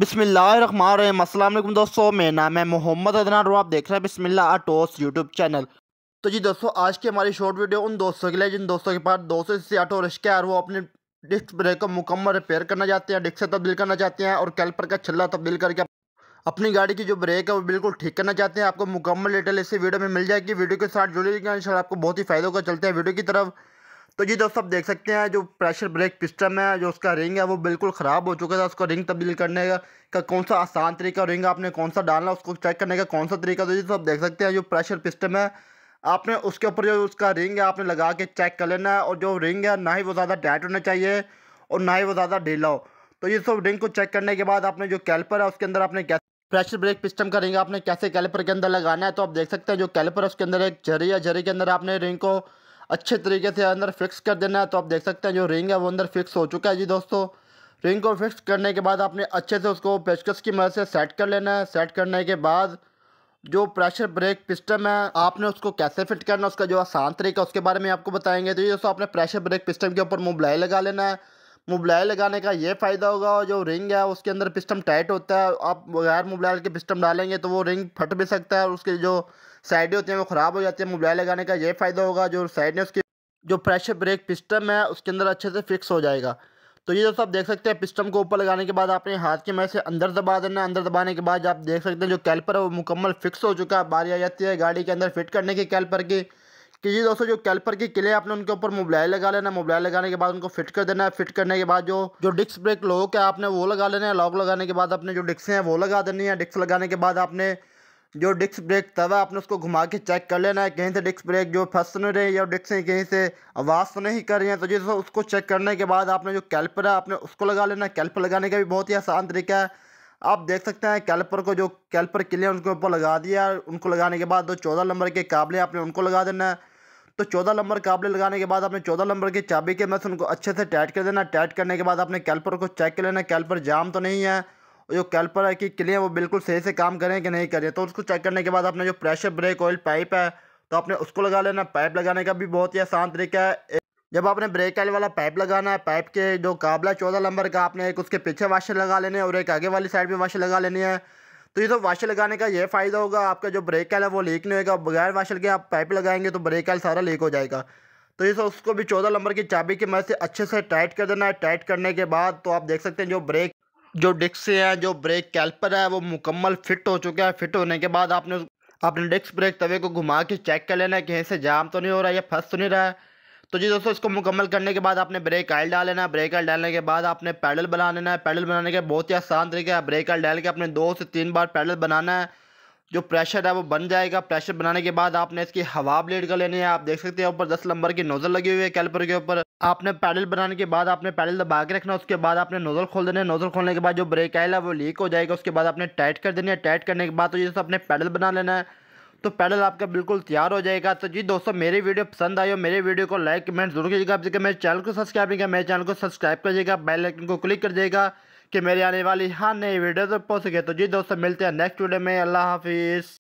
बिसमिल्लाम असलम दोस्तों मेरा नाम है मोहम्मद अदनान और आप देख रहे हैं बिसमिल्ला आटोस यूट्यूब चैनल तो जी दोस्तों आज की हमारी शॉर्ट वीडियो उन दोस्तों के लिए जिन दोस्तों के पास दो सौ से आटो रिश्ते और वो अपने डिस्क ब्रेक को मुकम्मल रिपेयर करना चाहते हैं डिस्क से तब्दील करना चाहते हैं और कैल्पर का छल्ला तब्दील करके अपनी गाड़ी की जो ब्रेक है वो बिल्कुल ठीक करना चाहते हैं आपको मुकम्मल डिटेल इसी वीडियो में मिल जाएगी वीडियो के साथ जुड़ी आपको बहुत ही फ़ायदों का चलते हैं वीडियो की तरफ तो जी दोस्तों आप देख सकते हैं जो प्रेशर ब्रेक सिस्टम है जो उसका रिंग है वो बिल्कुल ख़राब हो चुका था उसका रिंग तब्दील करने का, का कौन सा आसान तरीका रिंग आपने कौन सा डालना उसको चेक करने का कौन सा तरीका तो जी सब आप देख सकते हैं जो प्रेशर सिस्टम है आपने उसके ऊपर जो उसका रिंग है आपने लगा के चेक कर लेना है और जो रिंग है ना ही वो ज़्यादा टाइट होना चाहिए और ना ही वो ज़्यादा ढीला हो तो ये सब रिंग को चेक करने के बाद आपने जो कैल्पर है उसके अंदर आपने कैसे प्रेशर ब्रेक सिस्टम का रिंग आपने कैसे कैलपर के अंदर लगाना है तो आप देख सकते हैं जो कैल्पर है उसके अंदर एक झरी है झरी के अंदर आपने रिंग को अच्छे तरीके से अंदर फिक्स कर देना है तो आप देख सकते हैं जो रिंग है वो अंदर फिक्स हो चुका है जी दोस्तों रिंग को फिक्स करने के बाद आपने अच्छे से उसको पेचकस की मदद से सेट कर लेना है सेट करने के बाद जो प्रेशर ब्रेक पिस्टम है आपने उसको कैसे फिट करना उसका जो आसान तरीका उसके बारे में आपको बताएंगे तो ये दोस्तों आपने प्रेशर ब्रेक पिस्टम के ऊपर मुबलाई लगा लेना है मुबलाई लगाने का ये फ़ायदा होगा और जो रिंग है उसके अंदर पिस्टम टाइट होता है आप बगैर मुबलाई के पिस्टम डालेंगे तो वो रिंग फट भी सकता है और उसके जो साइड होती हैं वो ख़राब हो जाती है मोबाइल लगाने का ये फ़ायदा होगा जो साइड ने उसकी जो प्रेशर ब्रेक पिस्टम है उसके अंदर अच्छे से फिक्स हो जाएगा तो ये दोस्तों आप देख सकते हैं पिस्टम को ऊपर लगाने के बाद आपने हाथ के मैं से अंदर दबा देना अंदर दबाने के बाद आप देख सकते हैं जो कैल्पर है वो मुकम्मल फिक्स हो चुका है बारी आ जाती है गाड़ी के अंदर फिट करने की कैल्पर की कि ये दोस्तों जो कैल्पर की किले आपने उनके ऊपर मोबाइल लगा लेना मोबाइल लगाने के बाद उनको फिट कर देना है फिट करने के बाद जो जो डिक्स ब्रेक लॉक है आपने वो लगा लेना है लॉक लगाने के बाद अपने जो डिक्स हैं वो लगा देनी है डिक्स लगाने के बाद आपने जो डिस्क ब्रेक तवा आपने उसको घुमा के चेक कर लेना है कहीं से डिस्क ब्रेक जो फंस नहीं रही या डिस्क से कहीं से आवाज़ तो नहीं कर रही है तो जैसे तो उसको चेक करने के बाद आपने जो कैल्पर है आपने उसको लगा लेना है कैल्पर लगाने का भी बहुत ही आसान तरीका है आप देख सकते हैं कैल्पर को जो कैल्पर किले उनके ऊपर लगा दिया उनको लगाने के बाद दो चौदह नंबर के काबले आपने उनको लगा देना है तो चौदह नंबर काबले लगाने के बाद आपने चौदह नंबर की चाबी के मैं उनको अच्छे से टाइट कर देना टाइट करने के बाद आपने कैल्पर को चेक कर लेना कैल्पर जाम तो नहीं है जो कैल्पर है कि क्लियर वो बिल्कुल सही से काम करें कि नहीं करें तो उसको चेक करने के बाद आपने जो प्रेशर ब्रेक ऑयल पाइप है तो आपने उसको लगा लेना पाइप लगाने का भी बहुत ही आसान तरीका है जब आपने ब्रेक ऑयल वाला पाइप लगाना है पाइप के जो काबला चौदह नंबर का आपने एक उसके पीछे वाशर लगा लेने और एक आगे वाली साइड भी वाशर लगा लेनी है तो ये तो वाशर लगाने का ये फ़ायदा होगा आपका जो ब्रेक ऑयल है वो लीक नहीं होगा बगैर वाशर के आप पाइप लगाएंगे तो ब्रेक ऑयल सारा लीक हो जाएगा तो ये तो उसको भी चौदह नंबर की चाबी की मदद से अच्छे से टाइट कर देना है टाइट करने के बाद तो आप देख सकते हैं जो ब्रेक जो डिस्क है जो ब्रेक कैल्पर है वो मुकम्मल फिट हो चुका है फिट होने के बाद आपने अपने डिस्क ब्रेक तवे को घुमा के चेक कर लेना है कहीं से जाम तो नहीं हो रहा है या फंस तो नहीं रहा है तो जी दोस्तों इसको मुकम्मल करने के बाद आपने ब्रेक आयल डाल लेना है ब्रेक आयल डालने के बाद आपने पैडल बना लेना है पैडल बनाने के बहुत ही आसान तरीका है ब्रेक आयल डाल के अपने दो से तीन बार पैडल बनाना है जो प्रेशर है वो बन जाएगा प्रेशर बनाने के बाद आपने इसकी हवा ब्लेड कर लेनी है आप देख सकते हैं ऊपर दस नंबर की नोज़ल लगी हुई है कैलपर के ऊपर आपने पैडल बनाने के बाद आपने पैडल दबा के रखना उसके बाद आपने नोज़ल खोल देना है नोज़ल खोलने के बाद जो ब्रेक आयल है वो लीक हो जाएगा उसके बाद आपने टाइट कर देनी है टाइट करने के बाद तो जैसे आपने पैडल बना लेना है तो पैडल आपका बिल्कुल तैयार हो जाएगा तो जी दोस्तों मेरी वीडियो पसंद आई हो मेरे वीडियो को लाइक कमेंट जरूर कीजिएगा आप मेरे चैनल को सब्सक्राइब नहीं किया मेरे चैनल को सब्सक्राइब करिएगा बेल आइकन को क्लिक कर दिएगा कि मेरी आने वाली हर नई वीडियो तक पहुँच सके तो जी दोस्तों मिलते हैं नेक्स्ट वीडियो में अल्लाह हाफिज़